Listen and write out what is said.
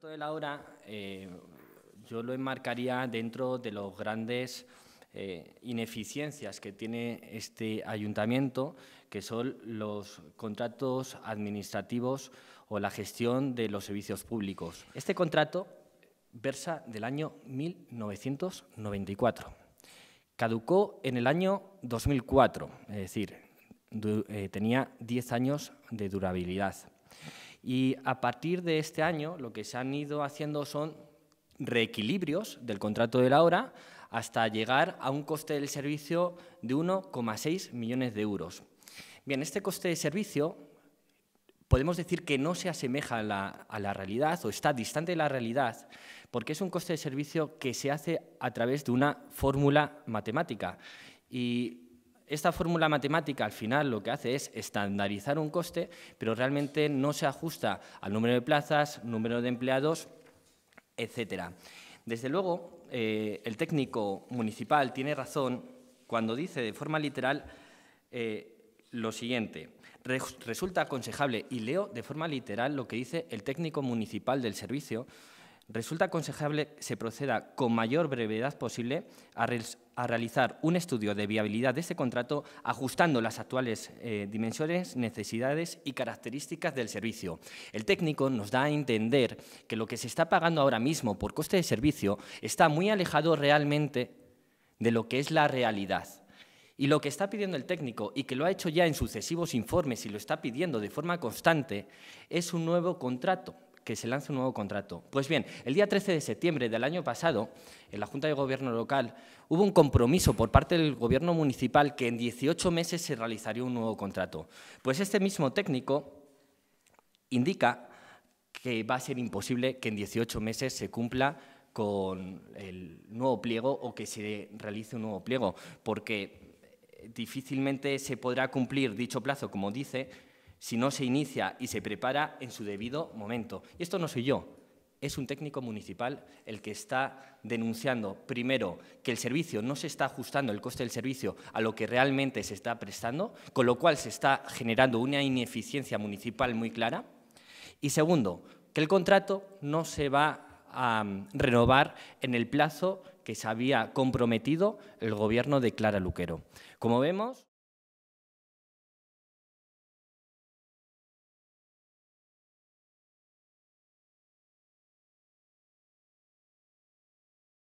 contrato de la eh, yo lo enmarcaría dentro de los grandes eh, ineficiencias que tiene este ayuntamiento, que son los contratos administrativos o la gestión de los servicios públicos. Este contrato versa del año 1994. Caducó en el año 2004, es decir, eh, tenía 10 años de durabilidad. Y a partir de este año lo que se han ido haciendo son reequilibrios del contrato de la hora hasta llegar a un coste del servicio de 1,6 millones de euros. Bien, este coste de servicio podemos decir que no se asemeja a la, a la, realidad o está distante de la realidad, porque es un coste de servicio que se hace a través de una fórmula matemática. Y esta fórmula matemática al final lo que hace es estandarizar un coste, pero realmente no se ajusta al número de plazas, número de empleados, etcétera. Desde luego, eh, el técnico municipal tiene razón cuando dice de forma literal eh, lo siguiente. Resulta aconsejable, y leo de forma literal lo que dice el técnico municipal del servicio, resulta aconsejable que se proceda con mayor brevedad posible a, realizar un estudio de viabilidad de este contrato ajustando las actuales eh, dimensiones, necesidades y características del servicio. El técnico nos da a entender que lo que se está pagando ahora mismo por coste de servicio está muy alejado realmente de lo que es la realidad. Y lo que está pidiendo el técnico, y que lo ha hecho ya en sucesivos informes y lo está pidiendo de forma constante, es un nuevo contrato que se lance un nuevo contrato. Pues bien, el día 13 de septiembre del año pasado, en la Junta de Gobierno local, hubo un compromiso por parte del Gobierno municipal que en 18 meses se realizaría un nuevo contrato. Pues este mismo técnico indica que va a ser imposible que en 18 meses se cumpla con el nuevo pliego o que se realice un nuevo pliego, porque difícilmente se podrá cumplir dicho plazo, como dice, si no se inicia y se prepara en su debido momento. Y esto no soy yo, es un técnico municipal el que está denunciando, primero, que el servicio no se está ajustando, el coste del servicio, a lo que realmente se está prestando, con lo cual se está generando una ineficiencia municipal muy clara. Y segundo, que el contrato no se va a mm, renovar en el plazo que se había comprometido el gobierno de Clara Luquero. Como vemos.